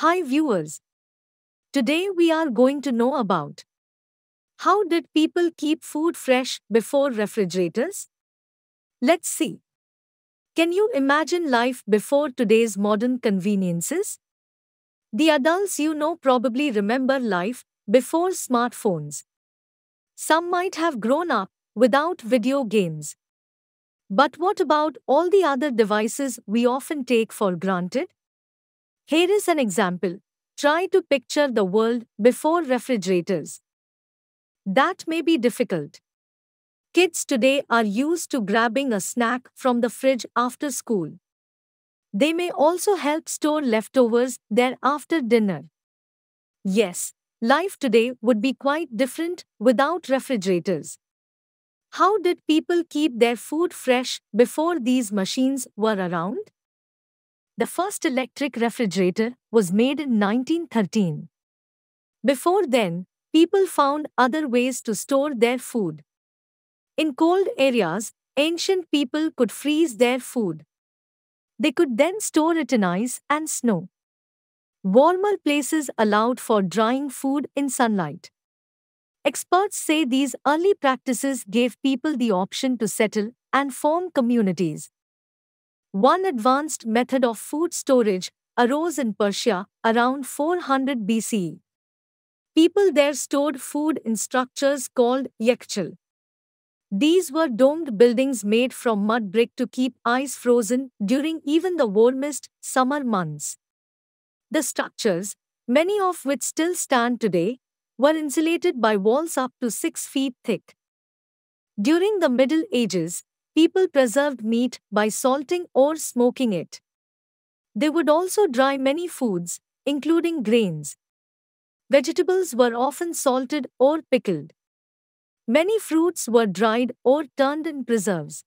Hi viewers. Today we are going to know about how did people keep food fresh before refrigerators? Let's see. Can you imagine life before today's modern conveniences? The adults you know probably remember life before smartphones. Some might have grown up without video games. But what about all the other devices we often take for granted? Here is an example. Try to picture the world before refrigerators. That may be difficult. Kids today are used to grabbing a snack from the fridge after school. They may also help store leftovers there after dinner. Yes, life today would be quite different without refrigerators. How did people keep their food fresh before these machines were around? The first electric refrigerator was made in 1913. Before then, people found other ways to store their food. In cold areas, ancient people could freeze their food. They could then store it in ice and snow. Warmer places allowed for drying food in sunlight. Experts say these early practices gave people the option to settle and form communities, one advanced method of food storage arose in Persia around 400 BCE. People there stored food in structures called yekchil. These were domed buildings made from mud brick to keep ice frozen during even the warmest summer months. The structures, many of which still stand today, were insulated by walls up to 6 feet thick. During the Middle Ages, people preserved meat by salting or smoking it. They would also dry many foods, including grains. Vegetables were often salted or pickled. Many fruits were dried or turned in preserves.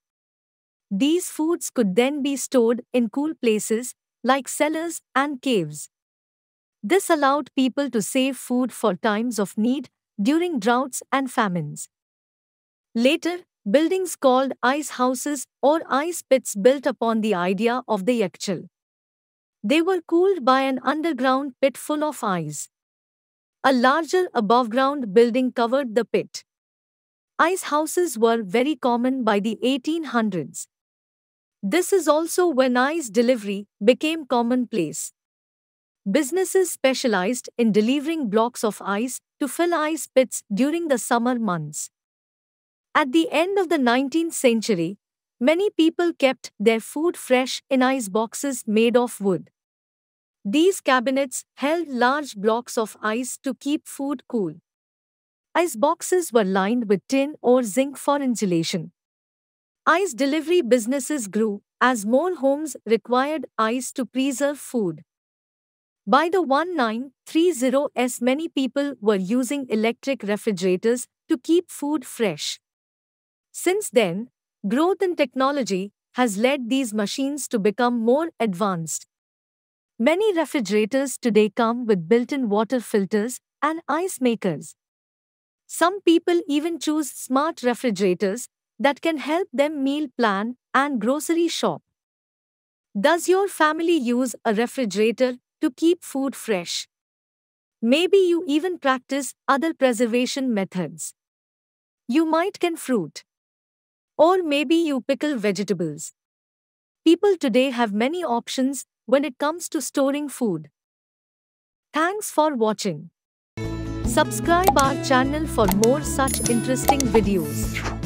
These foods could then be stored in cool places, like cellars and caves. This allowed people to save food for times of need during droughts and famines. Later, buildings called ice houses or ice pits built upon the idea of the yakchal. They were cooled by an underground pit full of ice. A larger above ground building covered the pit. Ice houses were very common by the 1800s. This is also when ice delivery became commonplace. Businesses specialized in delivering blocks of ice to fill ice pits during the summer months. At the end of the 19th century, many people kept their food fresh in ice boxes made of wood. These cabinets held large blocks of ice to keep food cool. Ice boxes were lined with tin or zinc for insulation. Ice delivery businesses grew as more homes required ice to preserve food. By the 1930s, many people were using electric refrigerators to keep food fresh. Since then, growth in technology has led these machines to become more advanced. Many refrigerators today come with built-in water filters and ice makers. Some people even choose smart refrigerators that can help them meal plan and grocery shop. Does your family use a refrigerator to keep food fresh? Maybe you even practice other preservation methods. You might can fruit, or maybe you pickle vegetables. People today have many options when it comes to storing food. Thanks for watching. Subscribe our channel for more such interesting videos.